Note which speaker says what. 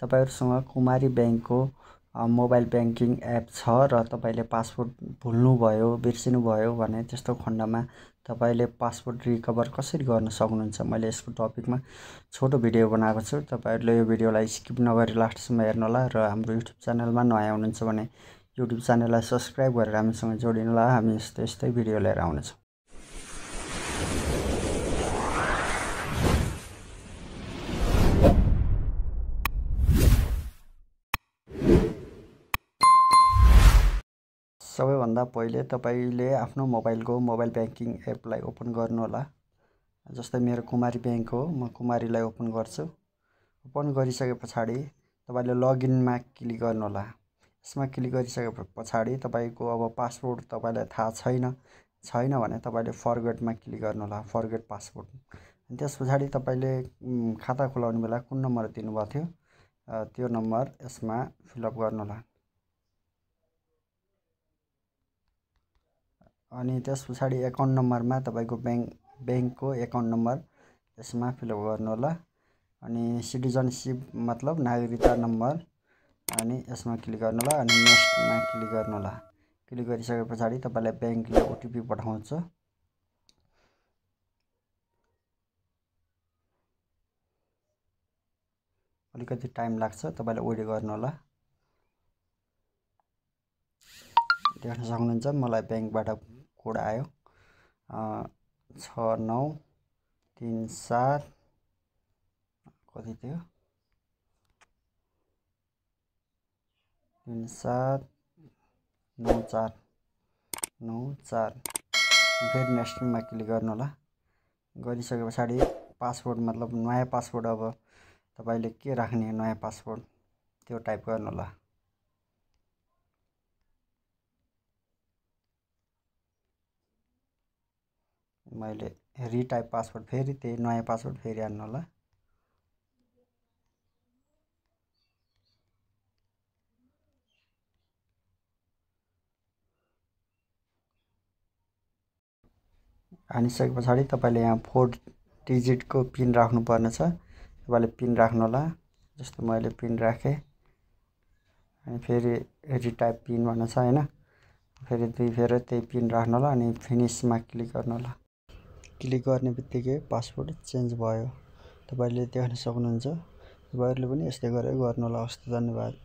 Speaker 1: तपाईँहरूसँग कुमारी ब्याङ्कको mobile banking app छ र तपाईँले पासपोर्ट भुल्नुभयो बिर्सिनुभयो भने त्यस्तो खण्डमा तपाईँले पासपोर्ट रिकभर कसरी गर्न सक्नुहुन्छ मैले यसको टपिकमा छोटो भिडियो बनाएको छु तपाईँहरूले यो भिडियोलाई स्किप नगरी लास्टसम्म हेर्नु होला र हाम्रो युट्युब च्यानलमा नयाँ हुनुहुन्छ भने युट्युब च्यानललाई सब्सक्राइब गरेर हामीसँग जोडिनु होला हामी यस्तै यस्तै भिडियो लिएर आउनेछौँ सबैभन्दा पहिले तपाईँले आफ्नो मोबाइलको मोबाइल ब्याङ्किङ एपलाई ओपन गर्नुहोला जस्तै मेरो कुमारी ब्याङ्क हो म कुमारीलाई ओपन गर्छु ओपन गरिसके पछाडि तपाईँले लगइनमा क्लिक गर्नुहोला यसमा क्लिक गरिसके पछाडि तपाईँको अब पासवर्ड तपाईँलाई थाहा छैन छैन भने तपाईँले फर्गेटमा क्लिक गर्नु होला फर्गेट पासवर्ड अनि त्यस पछाडि तपाईँले खाता खोलाउने बेला कुन नम्बर दिनुभएको थियो त्यो नम्बर यसमा फिलअप गर्नुहोला अनि त्यस पछाडि एकाउन्ट नम्बरमा तपाईँको ब्याङ्क ब्याङ्कको एकाउन्ट नम्बर त्यसमा फिलअप होला अनि सिटिजनसिप मतलब नागरिकता नम्बर अनि यसमा क्लिक गर्नु होला अनि नेक्स्टमा क्लिक होला क्लिक गरिसके पछाडि तपाईँलाई ब्याङ्कले ओटिपी पठाउँछ अलिकति टाइम लाग्छ तपाईँले वेट गर्नुहोला देख्न सक्नुहुन्छ मलाई ब्याङ्कबाट कोड आयो छ नौ तिन सात कति थियो तिन सात नौ चार नौ चार भेट नेस्टिङमा क्लिक गर्नु होला गरिसके पछाडि पासवर्ड मतलब नयाँ पासवर्ड अब तपाईँले के राख्ने नयाँ पासवर्ड त्यो टाइप गर्नु होला मैले रिटाइप पासवर्ड फेरि त्यही नयाँ पासवर्ड फेरि हाल्नु होला हानिसके पछाडि तपाईँले यहाँ फोर डिजिटको पिन राख्नुपर्नेछ तपाईँले पिन राख्नु होला जस्तो मैले पिन राखेँ अनि फेरि रिटाइप पिन भन्नु छ होइन फेरि दुई फेर त्यही पिन राख्नु होला अनि फिनिसमा क्लिक गर्नु होला क्लिक गर्ने बित्तिकै पासवर्ड चेन्ज भयो तपाईँहरूले देख्न सक्नुहुन्छ तपाईँहरूले पनि यस्तै गरेर गर्नुहोला त धन्यवाद